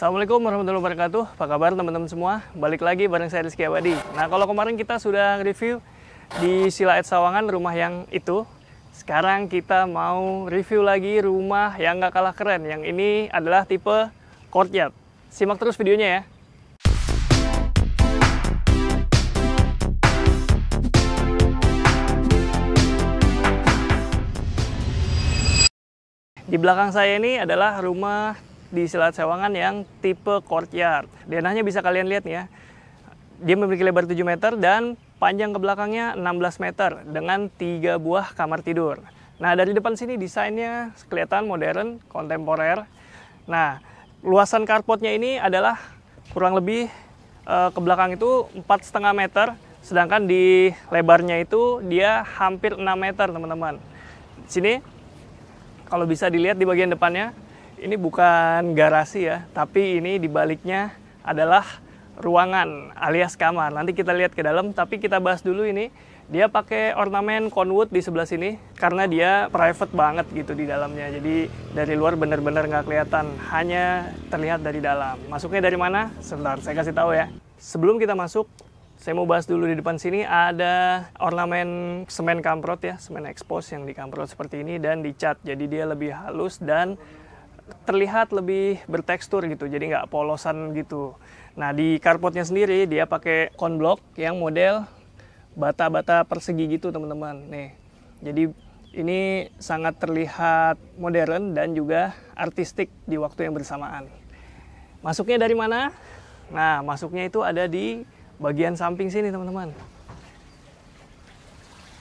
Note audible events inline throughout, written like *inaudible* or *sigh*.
Assalamualaikum warahmatullahi wabarakatuh. Apa kabar teman-teman semua? Balik lagi bareng saya Rizky Abadi. Nah, kalau kemarin kita sudah review di Silaet Sawangan rumah yang itu, sekarang kita mau review lagi rumah yang nggak kalah keren. Yang ini adalah tipe courtyard. Simak terus videonya ya. Di belakang saya ini adalah rumah di silat sewangan yang tipe courtyard. Denahnya bisa kalian lihat nih ya. Dia memiliki lebar 7 meter dan panjang ke belakangnya 16 meter dengan tiga buah kamar tidur. Nah, dari depan sini desainnya kelihatan modern, kontemporer. Nah, luasan carportnya ini adalah kurang lebih uh, ke belakang itu 4,5 meter, sedangkan di lebarnya itu dia hampir 6 meter, teman-teman. Sini, kalau bisa dilihat di bagian depannya, ini bukan garasi ya, tapi ini dibaliknya adalah ruangan alias kamar. Nanti kita lihat ke dalam, tapi kita bahas dulu ini. Dia pakai ornamen conwood di sebelah sini karena dia private banget gitu di dalamnya. Jadi dari luar bener-bener nggak kelihatan, hanya terlihat dari dalam. Masuknya dari mana? Sebentar, saya kasih tahu ya. Sebelum kita masuk, saya mau bahas dulu di depan sini ada ornamen semen kamprot ya, semen expose yang di kamprot seperti ini dan dicat. Jadi dia lebih halus dan terlihat lebih bertekstur gitu, jadi nggak polosan gitu. Nah di carportnya sendiri dia pakai konblok yang model bata-bata persegi gitu teman-teman. Nih, jadi ini sangat terlihat modern dan juga artistik di waktu yang bersamaan. Masuknya dari mana? Nah, masuknya itu ada di bagian samping sini, teman-teman.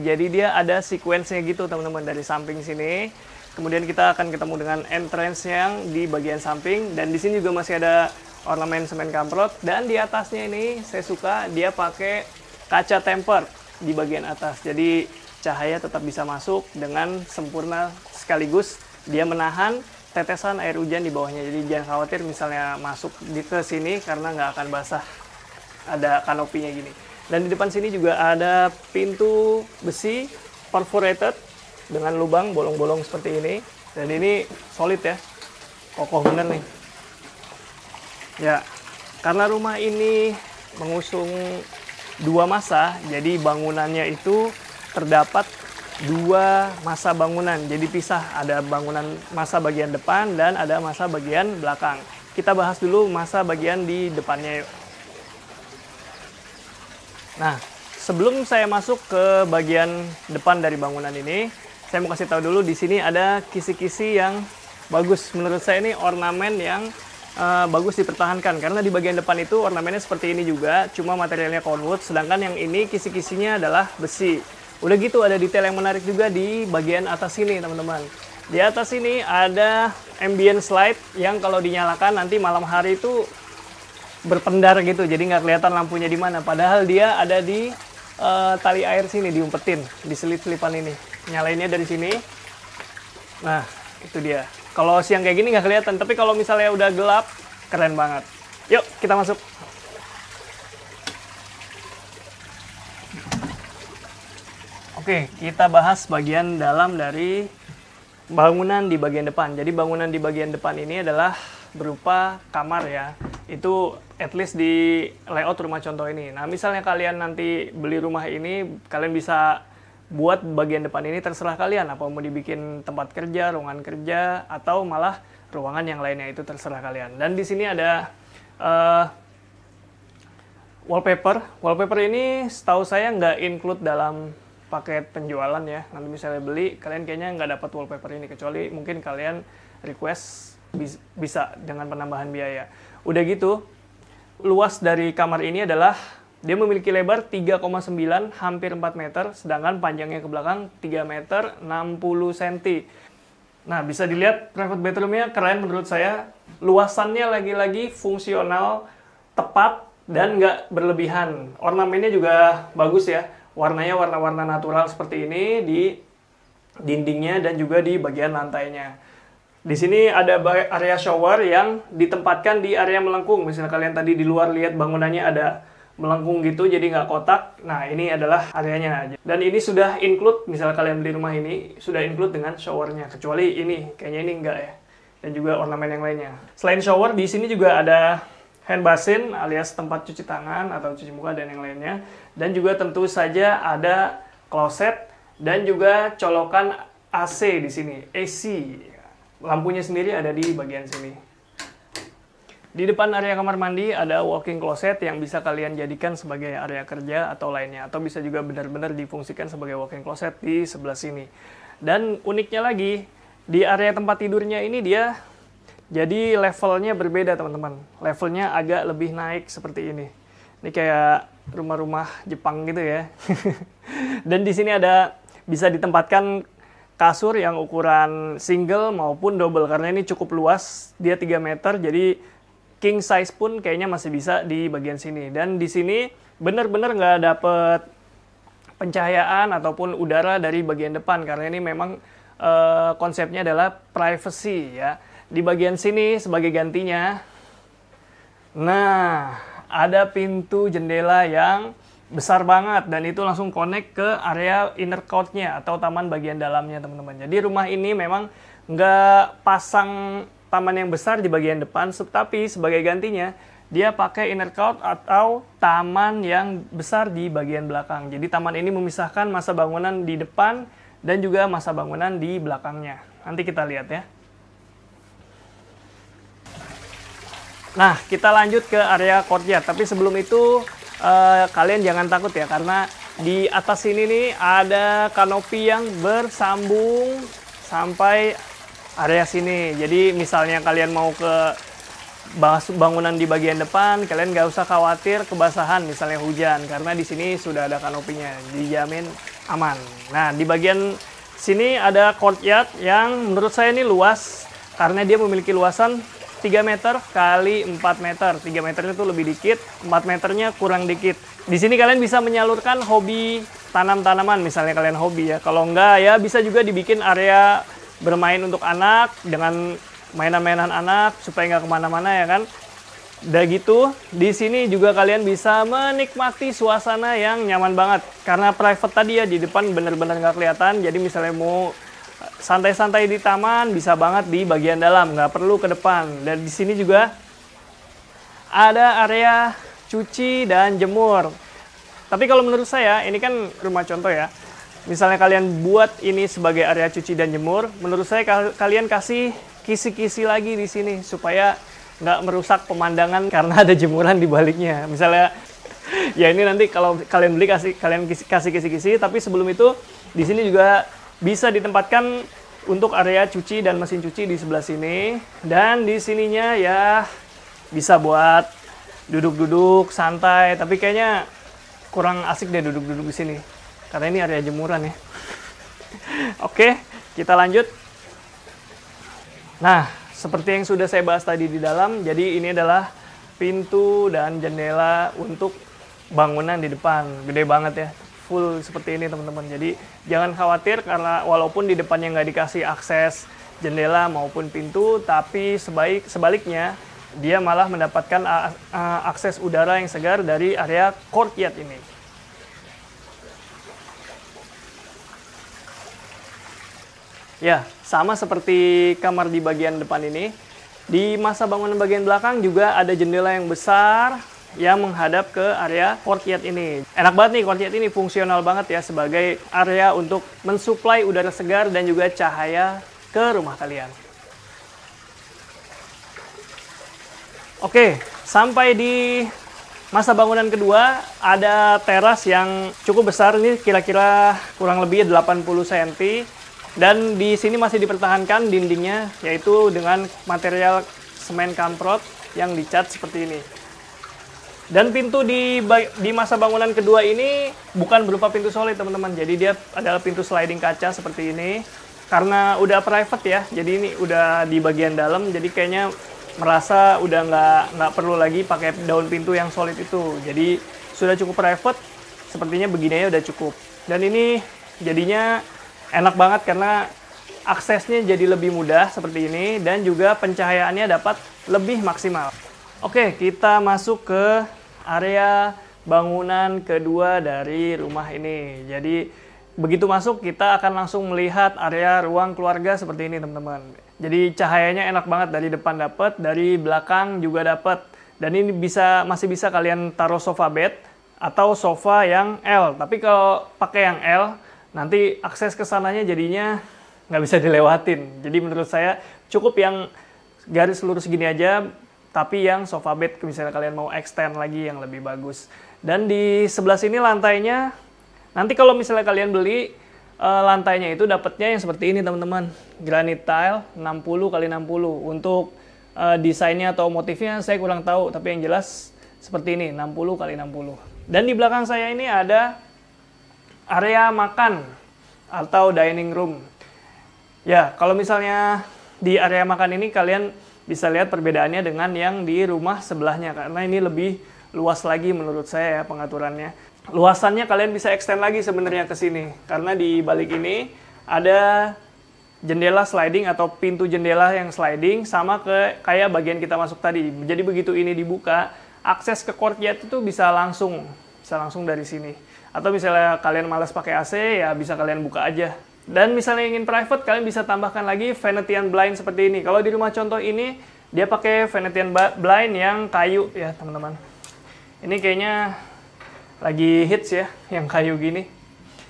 Jadi dia ada sequence-nya gitu, teman-teman, dari samping sini. Kemudian kita akan ketemu dengan entrance yang di bagian samping dan di sini juga masih ada ornamen semen kamprot dan di atasnya ini saya suka dia pakai kaca temper di bagian atas. Jadi cahaya tetap bisa masuk dengan sempurna sekaligus dia menahan tetesan air hujan di bawahnya. Jadi jangan khawatir misalnya masuk di ke sini karena nggak akan basah. Ada kanopinya gini. Dan di depan sini juga ada pintu besi perforated dengan lubang bolong-bolong seperti ini dan ini solid ya kokoh bener nih ya karena rumah ini mengusung dua masa jadi bangunannya itu terdapat dua masa bangunan jadi pisah ada bangunan masa bagian depan dan ada masa bagian belakang kita bahas dulu masa bagian di depannya yuk nah sebelum saya masuk ke bagian depan dari bangunan ini saya mau kasih tahu dulu di sini ada kisi-kisi yang bagus menurut saya ini ornamen yang uh, bagus dipertahankan karena di bagian depan itu ornamennya seperti ini juga cuma materialnya conwood sedangkan yang ini kisi-kisinya adalah besi udah gitu ada detail yang menarik juga di bagian atas sini teman-teman di atas ini ada ambient light yang kalau dinyalakan nanti malam hari itu berpendar gitu jadi nggak kelihatan lampunya di mana padahal dia ada di uh, tali air sini diumpetin di selip-selipan ini nyalainnya dari sini nah itu dia kalau siang kayak gini nggak kelihatan tapi kalau misalnya udah gelap keren banget yuk kita masuk Oke, kita bahas bagian dalam dari bangunan di bagian depan. Jadi bangunan di bagian depan ini adalah berupa kamar ya. Itu at least di layout rumah contoh ini. Nah, misalnya kalian nanti beli rumah ini, kalian bisa buat bagian depan ini terserah kalian apa mau dibikin tempat kerja, ruangan kerja atau malah ruangan yang lainnya itu terserah kalian. Dan di sini ada uh, wallpaper. Wallpaper ini setahu saya nggak include dalam paket penjualan ya. Nanti misalnya beli, kalian kayaknya nggak dapat wallpaper ini kecuali mungkin kalian request bisa dengan penambahan biaya. Udah gitu, luas dari kamar ini adalah dia memiliki lebar 3,9 hampir 4 meter, sedangkan panjangnya ke belakang 3 meter 60 cm. Nah, bisa dilihat private bedroomnya keren menurut saya. Luasannya lagi-lagi fungsional, tepat, dan nggak berlebihan. Ornamennya juga bagus ya. Warnanya warna-warna natural seperti ini di dindingnya dan juga di bagian lantainya. Di sini ada area shower yang ditempatkan di area melengkung. Misalnya kalian tadi di luar lihat bangunannya ada melengkung gitu jadi nggak kotak. Nah ini adalah areanya aja. Dan ini sudah include, misalnya kalian beli rumah ini sudah include dengan showernya. Kecuali ini, kayaknya ini enggak ya. Dan juga ornamen yang lainnya. Selain shower di sini juga ada hand basin alias tempat cuci tangan atau cuci muka dan yang lainnya. Dan juga tentu saja ada kloset dan juga colokan AC di sini, AC. Lampunya sendiri ada di bagian sini. Di depan area kamar mandi ada walking closet yang bisa kalian jadikan sebagai area kerja atau lainnya atau bisa juga benar-benar difungsikan sebagai walking closet di sebelah sini. Dan uniknya lagi, di area tempat tidurnya ini dia jadi levelnya berbeda teman-teman. Levelnya agak lebih naik seperti ini. Ini kayak rumah-rumah Jepang gitu ya. *laughs* Dan di sini ada bisa ditempatkan kasur yang ukuran single maupun double karena ini cukup luas, dia 3 meter jadi king size pun kayaknya masih bisa di bagian sini. Dan di sini bener-bener nggak dapet pencahayaan ataupun udara dari bagian depan karena ini memang e, konsepnya adalah privacy ya. Di bagian sini sebagai gantinya, nah ada pintu jendela yang besar banget dan itu langsung connect ke area inner court-nya atau taman bagian dalamnya teman-teman. Jadi rumah ini memang nggak pasang taman yang besar di bagian depan, tetapi sebagai gantinya dia pakai inner court atau taman yang besar di bagian belakang. Jadi taman ini memisahkan masa bangunan di depan dan juga masa bangunan di belakangnya. Nanti kita lihat ya. Nah, kita lanjut ke area courtyard. Tapi sebelum itu, eh, kalian jangan takut ya, karena di atas sini nih ada kanopi yang bersambung sampai area sini. Jadi misalnya kalian mau ke bangunan di bagian depan, kalian nggak usah khawatir kebasahan misalnya hujan karena di sini sudah ada kanopinya, dijamin aman. Nah, di bagian sini ada courtyard yang menurut saya ini luas karena dia memiliki luasan 3 meter kali 4 meter. 3 meternya tuh lebih dikit, 4 meternya kurang dikit. Di sini kalian bisa menyalurkan hobi tanam tanaman misalnya kalian hobi ya. Kalau enggak ya bisa juga dibikin area bermain untuk anak dengan mainan-mainan anak supaya nggak kemana-mana ya kan. Dan gitu, di sini juga kalian bisa menikmati suasana yang nyaman banget. Karena private tadi ya, di depan bener-bener nggak kelihatan. Jadi misalnya mau eh, santai-santai di taman, bisa banget di bagian dalam. Nggak perlu ke depan. Dan di sini juga ada area cuci dan jemur. Tapi kalau menurut saya, ini kan rumah contoh ya. Misalnya kalian buat ini sebagai area cuci dan jemur, menurut saya kalian kasih kisi-kisi lagi di sini supaya nggak merusak pemandangan *laughs* karena ada jemuran di baliknya. Misalnya *laughs* ya ini nanti kalau kalian beli kasih kalian kasih kisi-kisi, tapi sebelum itu di sini juga bisa ditempatkan untuk area cuci dan mesin cuci di sebelah sini dan di sininya ya bisa buat duduk-duduk santai tapi kayaknya kurang asik deh duduk-duduk di sini karena ini area jemuran ya. Oke, kita lanjut. Nah, seperti yang sudah saya bahas tadi di dalam, jadi ini adalah pintu dan jendela untuk bangunan di depan. Gede banget ya, full seperti ini teman-teman. Jadi jangan khawatir karena walaupun di depannya nggak dikasih akses jendela maupun pintu, tapi sebaik sebaliknya dia malah mendapatkan akses udara yang segar dari area courtyard ini. Ya, sama seperti kamar di bagian depan ini. Di masa bangunan bagian belakang juga ada jendela yang besar yang menghadap ke area courtyard ini. Enak banget nih courtyard ini, fungsional banget ya sebagai area untuk mensuplai udara segar dan juga cahaya ke rumah kalian. Oke, sampai di masa bangunan kedua ada teras yang cukup besar ini kira-kira kurang lebih 80 cm dan di sini masih dipertahankan dindingnya yaitu dengan material semen kamprot yang dicat seperti ini. Dan pintu di di masa bangunan kedua ini bukan berupa pintu solid, teman-teman. Jadi dia adalah pintu sliding kaca seperti ini. Karena udah private ya, jadi ini udah di bagian dalam, jadi kayaknya merasa udah nggak nggak perlu lagi pakai daun pintu yang solid itu. Jadi sudah cukup private, sepertinya begini ya udah cukup. Dan ini jadinya enak banget karena aksesnya jadi lebih mudah seperti ini dan juga pencahayaannya dapat lebih maksimal. Oke, kita masuk ke area bangunan kedua dari rumah ini. Jadi begitu masuk kita akan langsung melihat area ruang keluarga seperti ini teman-teman. Jadi cahayanya enak banget dari depan dapat, dari belakang juga dapat. Dan ini bisa masih bisa kalian taruh sofa bed atau sofa yang L. Tapi kalau pakai yang L nanti akses ke sananya jadinya nggak bisa dilewatin. Jadi menurut saya cukup yang garis lurus gini aja, tapi yang sofa bed misalnya kalian mau extend lagi yang lebih bagus. Dan di sebelah sini lantainya, nanti kalau misalnya kalian beli eh, lantainya itu dapatnya yang seperti ini teman-teman, granite tile 60 kali 60 untuk eh, desainnya atau motifnya saya kurang tahu, tapi yang jelas seperti ini 60 kali 60. Dan di belakang saya ini ada area makan atau dining room. Ya, kalau misalnya di area makan ini kalian bisa lihat perbedaannya dengan yang di rumah sebelahnya karena ini lebih luas lagi menurut saya ya pengaturannya. Luasannya kalian bisa extend lagi sebenarnya ke sini karena di balik ini ada jendela sliding atau pintu jendela yang sliding sama ke kayak bagian kita masuk tadi. Jadi begitu ini dibuka, akses ke courtyard itu bisa langsung, bisa langsung dari sini. Atau misalnya kalian malas pakai AC, ya bisa kalian buka aja. Dan misalnya ingin private, kalian bisa tambahkan lagi Venetian blind seperti ini. Kalau di rumah contoh ini, dia pakai Venetian blind yang kayu ya teman-teman. Ini kayaknya lagi hits ya, yang kayu gini.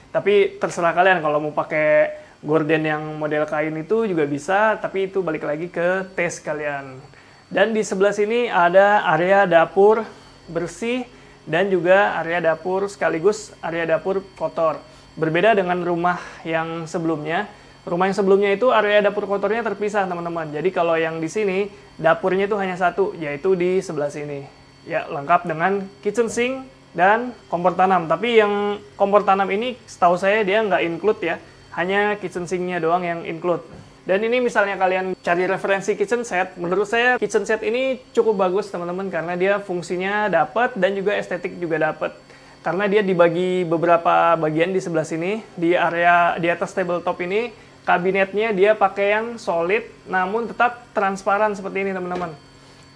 Tapi terserah kalian kalau mau pakai gorden yang model kain itu juga bisa, tapi itu balik lagi ke tes kalian. Dan di sebelah sini ada area dapur bersih dan juga area dapur sekaligus area dapur kotor. Berbeda dengan rumah yang sebelumnya, rumah yang sebelumnya itu area dapur kotornya terpisah teman-teman. Jadi kalau yang di sini dapurnya itu hanya satu, yaitu di sebelah sini. Ya lengkap dengan kitchen sink dan kompor tanam. Tapi yang kompor tanam ini setahu saya dia nggak include ya, hanya kitchen sinknya doang yang include. Dan ini misalnya kalian cari referensi kitchen set, menurut saya kitchen set ini cukup bagus teman-teman karena dia fungsinya dapat dan juga estetik juga dapat. Karena dia dibagi beberapa bagian di sebelah sini, di area di atas tabletop ini, kabinetnya dia pakai yang solid namun tetap transparan seperti ini teman-teman.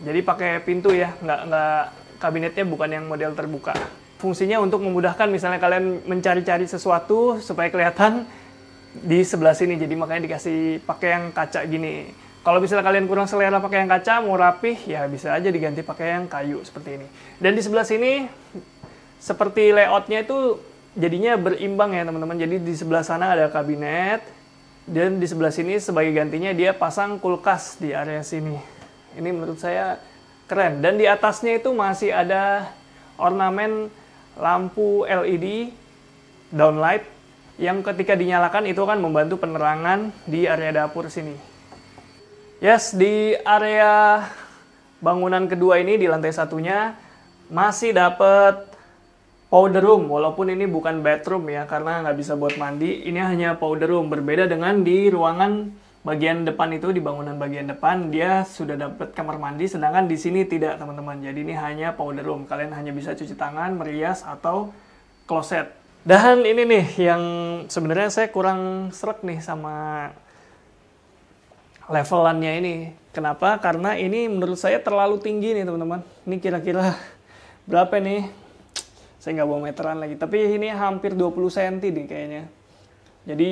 Jadi pakai pintu ya, nggak, nggak kabinetnya bukan yang model terbuka. Fungsinya untuk memudahkan misalnya kalian mencari-cari sesuatu supaya kelihatan di sebelah sini jadi makanya dikasih pakai yang kaca gini kalau misalnya kalian kurang selera pakai yang kaca mau rapih ya bisa aja diganti pakai yang kayu seperti ini dan di sebelah sini seperti layoutnya itu jadinya berimbang ya teman-teman jadi di sebelah sana ada kabinet dan di sebelah sini sebagai gantinya dia pasang kulkas di area sini ini menurut saya keren dan di atasnya itu masih ada ornamen lampu LED downlight yang ketika dinyalakan itu kan membantu penerangan di area dapur sini. Yes, di area bangunan kedua ini di lantai satunya masih dapat powder room walaupun ini bukan bedroom ya karena nggak bisa buat mandi ini hanya powder room berbeda dengan di ruangan bagian depan itu di bangunan bagian depan dia sudah dapat kamar mandi sedangkan di sini tidak teman-teman jadi ini hanya powder room kalian hanya bisa cuci tangan merias atau kloset dan ini nih yang sebenarnya saya kurang serak nih sama levelannya ini. Kenapa? Karena ini menurut saya terlalu tinggi nih teman-teman. Ini kira-kira berapa nih? Saya nggak bawa meteran lagi. Tapi ini hampir 20 cm nih kayaknya. Jadi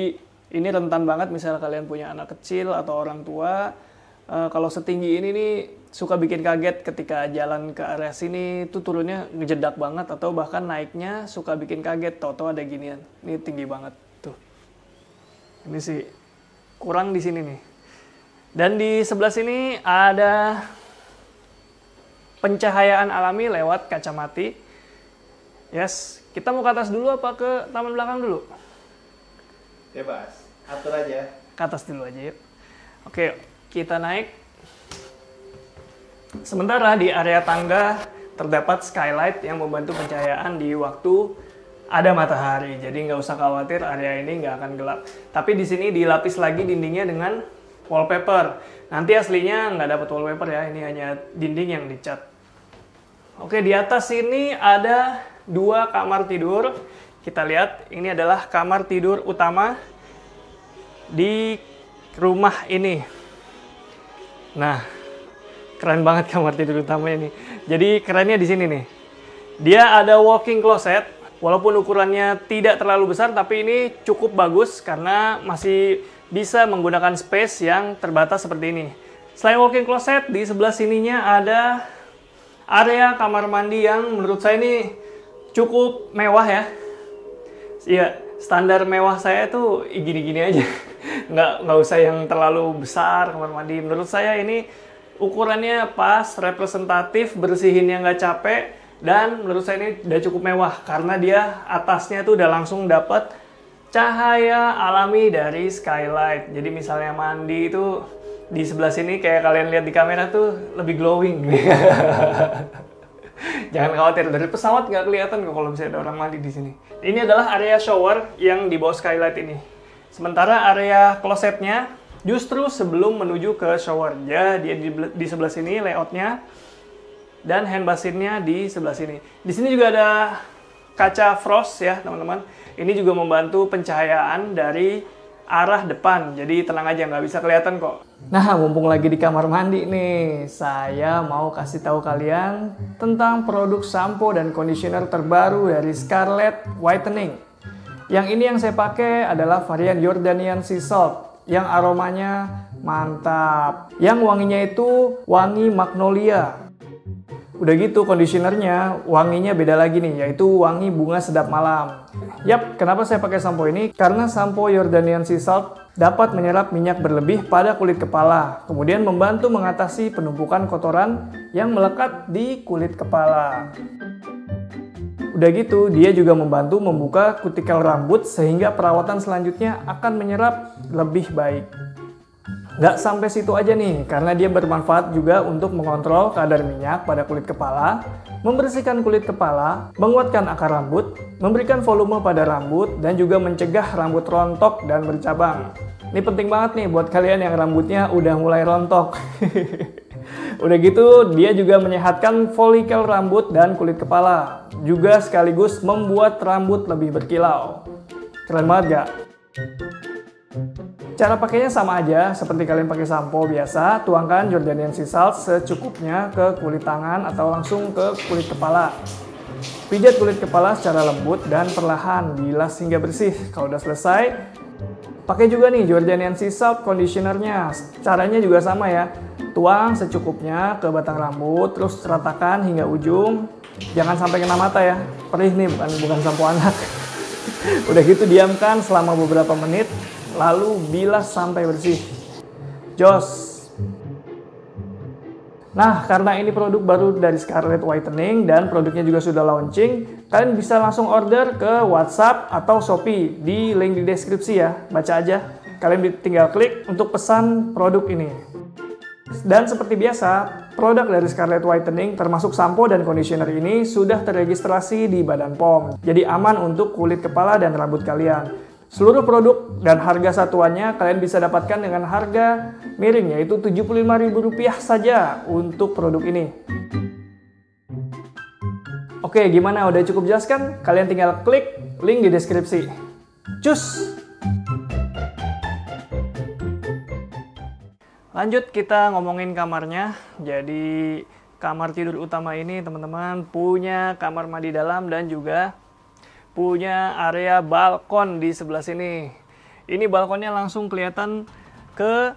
ini rentan banget misalnya kalian punya anak kecil atau orang tua uh, kalau setinggi ini nih suka bikin kaget ketika jalan ke area sini itu turunnya ngejedak banget atau bahkan naiknya suka bikin kaget toto ada ginian ini tinggi banget tuh ini sih kurang di sini nih dan di sebelah sini ada pencahayaan alami lewat kaca mati yes kita mau ke atas dulu apa ke taman belakang dulu bebas atur aja ke atas dulu aja yuk oke okay. Kita naik. Sementara di area tangga terdapat skylight yang membantu pencahayaan di waktu ada matahari. Jadi nggak usah khawatir area ini nggak akan gelap. Tapi di sini dilapis lagi dindingnya dengan wallpaper. Nanti aslinya nggak dapat wallpaper ya, ini hanya dinding yang dicat. Oke, di atas sini ada dua kamar tidur. Kita lihat, ini adalah kamar tidur utama di rumah ini. Nah, keren banget kamar tidur utamanya ini Jadi kerennya di sini nih. Dia ada walking closet, walaupun ukurannya tidak terlalu besar, tapi ini cukup bagus karena masih bisa menggunakan space yang terbatas seperti ini. Selain walking closet, di sebelah sininya ada area kamar mandi yang menurut saya ini cukup mewah ya. Iya, standar mewah saya tuh gini-gini aja *laughs* nggak nggak usah yang terlalu besar kamar mandi menurut saya ini ukurannya pas representatif bersihinnya nggak capek dan menurut saya ini udah cukup mewah karena dia atasnya tuh udah langsung dapat cahaya alami dari skylight jadi misalnya mandi itu di sebelah sini kayak kalian lihat di kamera tuh lebih glowing *laughs* Jangan iya. khawatir, dari pesawat nggak kelihatan kok kalau misalnya ada orang mandi di sini. Ini adalah area shower yang di bawah skylight ini. Sementara area klosetnya justru sebelum menuju ke shower. Ya, dia di, di sebelah sini layoutnya dan hand basinnya di sebelah sini. Di sini juga ada kaca frost ya teman-teman. Ini juga membantu pencahayaan dari arah depan. Jadi tenang aja nggak bisa kelihatan kok. Nah, mumpung lagi di kamar mandi nih, saya mau kasih tahu kalian tentang produk sampo dan conditioner terbaru dari Scarlett Whitening. Yang ini yang saya pakai adalah varian Jordanian Sea Salt yang aromanya mantap. Yang wanginya itu wangi magnolia Udah gitu kondisionernya wanginya beda lagi nih yaitu wangi bunga sedap malam. Yap, kenapa saya pakai sampo ini? Karena sampo Jordanian Sea Salt dapat menyerap minyak berlebih pada kulit kepala, kemudian membantu mengatasi penumpukan kotoran yang melekat di kulit kepala. Udah gitu, dia juga membantu membuka kutikel rambut sehingga perawatan selanjutnya akan menyerap lebih baik. Nggak sampai situ aja nih, karena dia bermanfaat juga untuk mengontrol kadar minyak pada kulit kepala, membersihkan kulit kepala, menguatkan akar rambut, memberikan volume pada rambut, dan juga mencegah rambut rontok dan bercabang. Ini penting banget nih buat kalian yang rambutnya udah mulai rontok. *laughs* Udah gitu, dia juga menyehatkan folikel rambut dan kulit kepala, juga sekaligus membuat rambut lebih berkilau. Keren banget gak? Cara pakainya sama aja, seperti kalian pakai sampo biasa, tuangkan Jordanian Sea Salt secukupnya ke kulit tangan atau langsung ke kulit kepala. Pijat kulit kepala secara lembut dan perlahan, bilas hingga bersih. Kalau udah selesai, pakai juga nih Jordanian Sea Salt conditionernya. Caranya juga sama ya, tuang secukupnya ke batang rambut, terus ratakan hingga ujung. Jangan sampai kena mata ya, perih nih bukan, bukan sampo anak. *laughs* udah gitu diamkan selama beberapa menit, lalu bilas sampai bersih. Jos. Nah, karena ini produk baru dari Scarlett Whitening dan produknya juga sudah launching, kalian bisa langsung order ke WhatsApp atau Shopee di link di deskripsi ya. Baca aja. Kalian tinggal klik untuk pesan produk ini. Dan seperti biasa, produk dari Scarlett Whitening termasuk sampo dan conditioner ini sudah terregistrasi di Badan POM. Jadi aman untuk kulit kepala dan rambut kalian. Seluruh produk dan harga satuannya kalian bisa dapatkan dengan harga miring yaitu Rp75.000 saja untuk produk ini. Oke, gimana? Udah cukup jelas kan? Kalian tinggal klik link di deskripsi. Cus! Lanjut kita ngomongin kamarnya. Jadi kamar tidur utama ini teman-teman punya kamar mandi dalam dan juga punya area balkon di sebelah sini. Ini balkonnya langsung kelihatan ke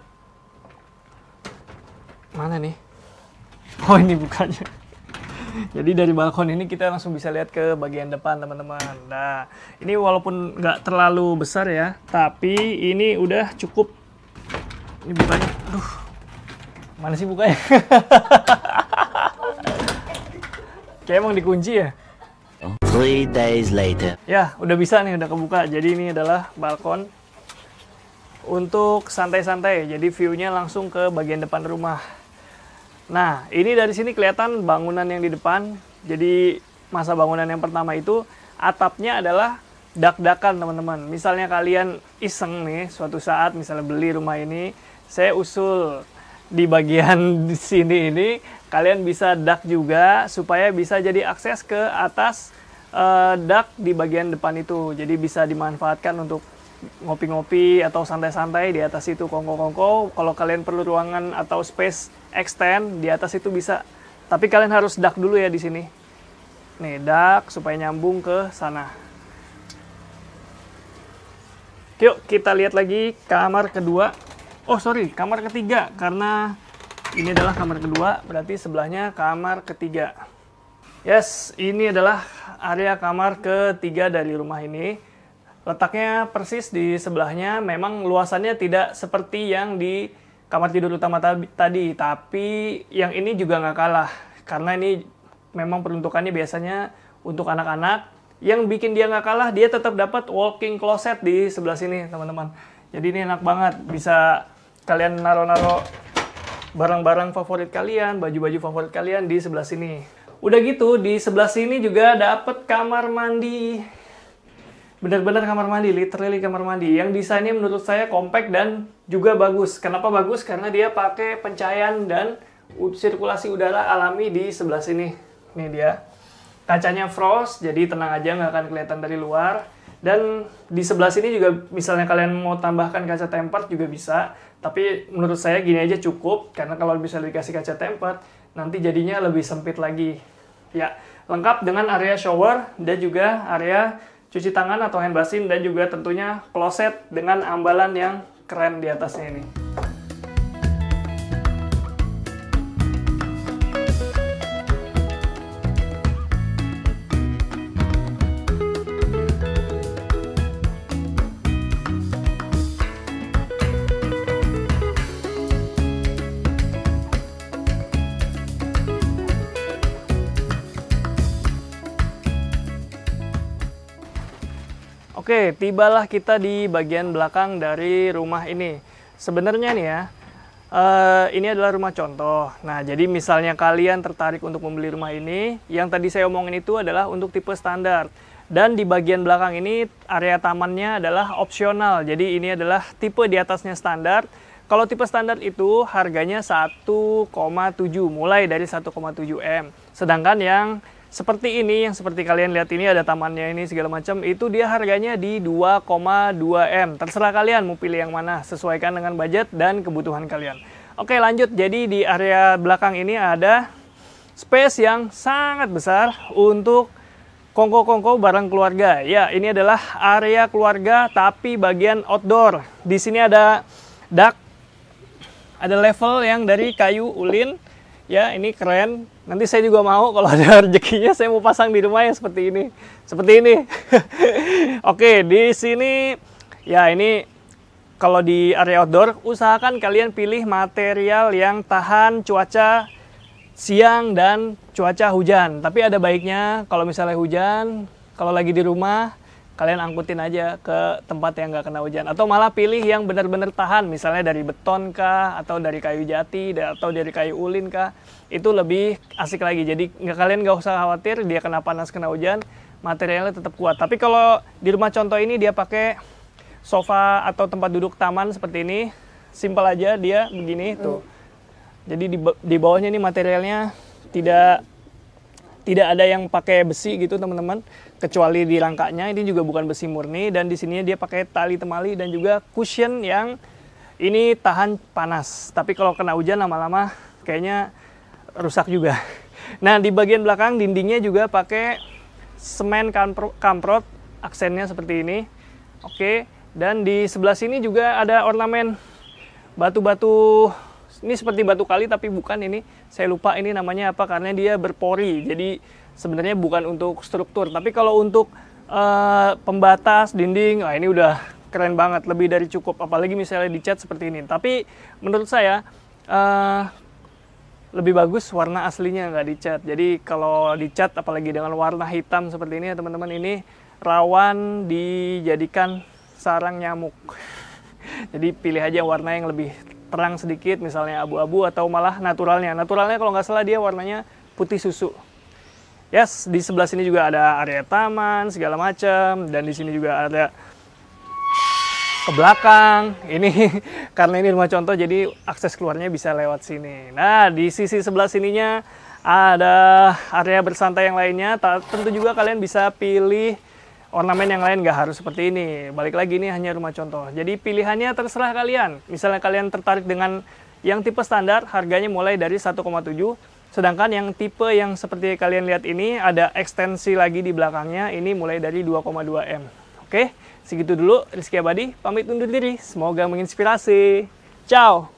mana nih? *laughs* Oh, ini bukannya. Jadi dari balkon ini kita langsung bisa lihat ke bagian depan teman-teman. Nah, ini walaupun nggak terlalu besar ya, tapi ini udah cukup. Ini bukannya, aduh, mana sih bukanya? *laughs* Kayak emang dikunci ya? Three days later. Ya, udah bisa nih, udah kebuka. Jadi ini adalah balkon untuk santai-santai. Jadi view-nya langsung ke bagian depan rumah. Nah, ini dari sini kelihatan bangunan yang di depan. Jadi masa bangunan yang pertama itu atapnya adalah dak-dakan teman-teman. Misalnya kalian iseng nih suatu saat misalnya beli rumah ini, saya usul di bagian di *laughs* sini ini kalian bisa duck juga supaya bisa jadi akses ke atas uh, eh, dak di bagian depan itu jadi bisa dimanfaatkan untuk ngopi-ngopi atau santai-santai di atas itu kongko-kongko kalau kalian perlu ruangan atau space extend di atas itu bisa tapi kalian harus duck dulu ya di sini nih duck supaya nyambung ke sana yuk kita lihat lagi kamar kedua oh sorry kamar ketiga karena ini adalah kamar kedua, berarti sebelahnya kamar ketiga. Yes, ini adalah area kamar ketiga dari rumah ini. Letaknya persis di sebelahnya, memang luasannya tidak seperti yang di kamar tidur utama tadi, tapi yang ini juga nggak kalah. Karena ini memang peruntukannya biasanya untuk anak-anak. Yang bikin dia nggak kalah, dia tetap dapat walking closet di sebelah sini, teman-teman. Jadi ini enak banget, bisa kalian naro-naro barang-barang favorit kalian, baju-baju favorit kalian di sebelah sini. Udah gitu, di sebelah sini juga dapet kamar mandi. bener-bener kamar mandi, literally kamar mandi. Yang desainnya menurut saya compact dan juga bagus. Kenapa bagus? Karena dia pakai pencahayaan dan sirkulasi udara alami di sebelah sini. ini dia. Kacanya frost, jadi tenang aja nggak akan kelihatan dari luar dan di sebelah sini juga misalnya kalian mau tambahkan kaca tempered juga bisa. Tapi menurut saya gini aja cukup karena kalau bisa dikasih kaca tempered nanti jadinya lebih sempit lagi. Ya, lengkap dengan area shower dan juga area cuci tangan atau hand basin dan juga tentunya kloset dengan ambalan yang keren di atasnya ini. Oke, tibalah kita di bagian belakang dari rumah ini. Sebenarnya nih ya, uh, ini adalah rumah contoh. Nah, jadi misalnya kalian tertarik untuk membeli rumah ini, yang tadi saya omongin itu adalah untuk tipe standar. Dan di bagian belakang ini area tamannya adalah opsional. Jadi ini adalah tipe di atasnya standar. Kalau tipe standar itu harganya 1,7 mulai dari 1,7 M. Sedangkan yang seperti ini yang seperti kalian lihat ini ada tamannya ini segala macam itu dia harganya di 2,2 M terserah kalian mau pilih yang mana sesuaikan dengan budget dan kebutuhan kalian oke lanjut jadi di area belakang ini ada space yang sangat besar untuk kongko-kongko barang keluarga ya ini adalah area keluarga tapi bagian outdoor di sini ada dak ada level yang dari kayu ulin ya ini keren nanti saya juga mau kalau ada *laughs* rezekinya saya mau pasang di rumah yang seperti ini seperti ini *laughs* oke di sini ya ini kalau di area outdoor usahakan kalian pilih material yang tahan cuaca siang dan cuaca hujan tapi ada baiknya kalau misalnya hujan kalau lagi di rumah kalian angkutin aja ke tempat yang nggak kena hujan atau malah pilih yang benar-benar tahan misalnya dari beton kah atau dari kayu jati atau dari kayu ulin kah itu lebih asik lagi jadi nggak kalian nggak usah khawatir dia kena panas kena hujan materialnya tetap kuat tapi kalau di rumah contoh ini dia pakai sofa atau tempat duduk taman seperti ini simple aja dia begini tuh hmm. jadi di, di bawahnya ini materialnya tidak tidak ada yang pakai besi gitu teman-teman kecuali di rangkanya ini juga bukan besi murni dan di sini dia pakai tali temali dan juga cushion yang ini tahan panas tapi kalau kena hujan lama-lama kayaknya rusak juga *laughs* nah di bagian belakang dindingnya juga pakai semen kamprot aksennya seperti ini oke dan di sebelah sini juga ada ornamen batu-batu ini seperti batu kali tapi bukan ini saya lupa ini namanya apa karena dia berpori jadi sebenarnya bukan untuk struktur tapi kalau untuk uh, pembatas dinding nah ini udah keren banget lebih dari cukup apalagi misalnya dicat seperti ini tapi menurut saya uh, lebih bagus warna aslinya nggak dicat jadi kalau dicat apalagi dengan warna hitam seperti ini ya teman-teman ini rawan dijadikan sarang nyamuk *laughs* jadi pilih aja warna yang lebih terang sedikit misalnya abu-abu atau malah naturalnya. Naturalnya kalau nggak salah dia warnanya putih susu. Yes, di sebelah sini juga ada area taman segala macam dan di sini juga ada ke belakang. Ini *laughs* karena ini rumah contoh jadi akses keluarnya bisa lewat sini. Nah, di sisi sebelah sininya ada area bersantai yang lainnya. Tentu juga kalian bisa pilih ornamen yang lain nggak harus seperti ini. Balik lagi ini hanya rumah contoh. Jadi pilihannya terserah kalian. Misalnya kalian tertarik dengan yang tipe standar harganya mulai dari 1,7 sedangkan yang tipe yang seperti kalian lihat ini ada ekstensi lagi di belakangnya ini mulai dari 2,2 M. Oke, segitu dulu Rizky Abadi pamit undur diri. Semoga menginspirasi. Ciao.